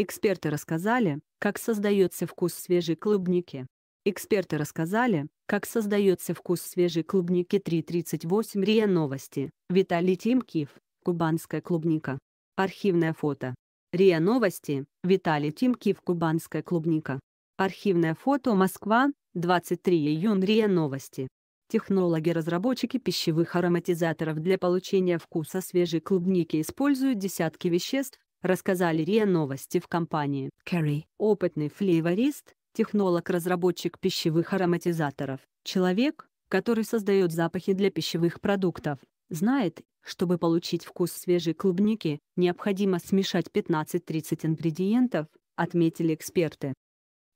Эксперты рассказали, как создается вкус свежей клубники. Эксперты рассказали, как создается вкус свежей клубники 3.38 РИА Новости. Виталий Тимкив. кубанская клубника. Архивное фото. РИА Новости, Виталий Тимкив. кубанская клубника. Архивное фото Москва, 23 июня РИА Новости. Технологи-разработчики пищевых ароматизаторов для получения вкуса свежей клубники используют десятки веществ, рассказали РИА Новости в компании Кэрри. Опытный флейворист, технолог-разработчик пищевых ароматизаторов, человек, который создает запахи для пищевых продуктов, знает, чтобы получить вкус свежей клубники, необходимо смешать 15-30 ингредиентов, отметили эксперты.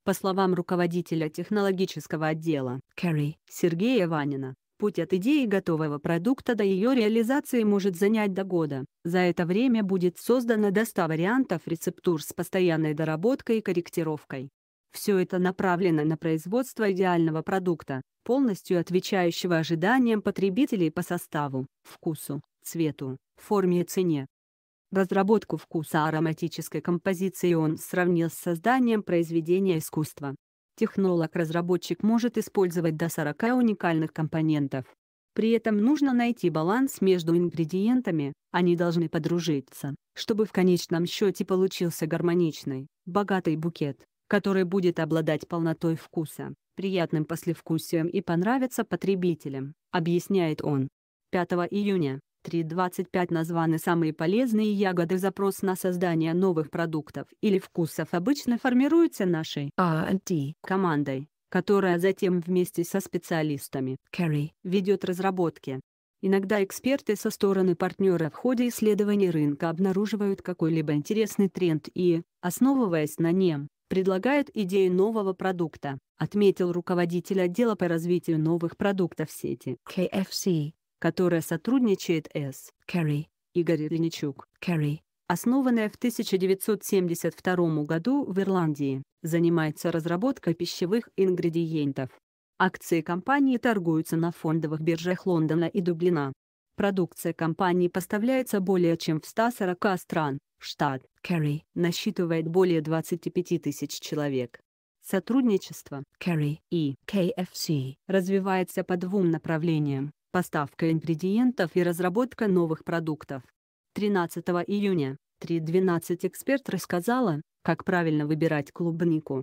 По словам руководителя технологического отдела Кэрри Сергея Ванина, Путь от идеи готового продукта до ее реализации может занять до года. За это время будет создано до 100 вариантов рецептур с постоянной доработкой и корректировкой. Все это направлено на производство идеального продукта, полностью отвечающего ожиданиям потребителей по составу, вкусу, цвету, форме и цене. Разработку вкуса ароматической композиции он сравнил с созданием произведения искусства технолог-разработчик может использовать до 40 уникальных компонентов. При этом нужно найти баланс между ингредиентами, они должны подружиться, чтобы в конечном счете получился гармоничный, богатый букет, который будет обладать полнотой вкуса, приятным послевкусием и понравится потребителям, объясняет он. 5 июня 3.25 названы самые полезные ягоды. Запрос на создание новых продуктов или вкусов обычно формируется нашей R&D а, командой, которая затем вместе со специалистами Carry. ведет разработки. Иногда эксперты со стороны партнера в ходе исследования рынка обнаруживают какой-либо интересный тренд и, основываясь на нем, предлагают идею нового продукта, отметил руководитель отдела по развитию новых продуктов сети KFC которая сотрудничает с Кэрри, Игорь Леничук, Кэрри, основанная в 1972 году в Ирландии, занимается разработкой пищевых ингредиентов. Акции компании торгуются на фондовых биржах Лондона и Дублина. Продукция компании поставляется более чем в 140 стран. Штат Керри насчитывает более 25 тысяч человек. Сотрудничество Kerry и KFC развивается по двум направлениям поставка ингредиентов и разработка новых продуктов. 13 июня 3.12 эксперт рассказала, как правильно выбирать клубнику.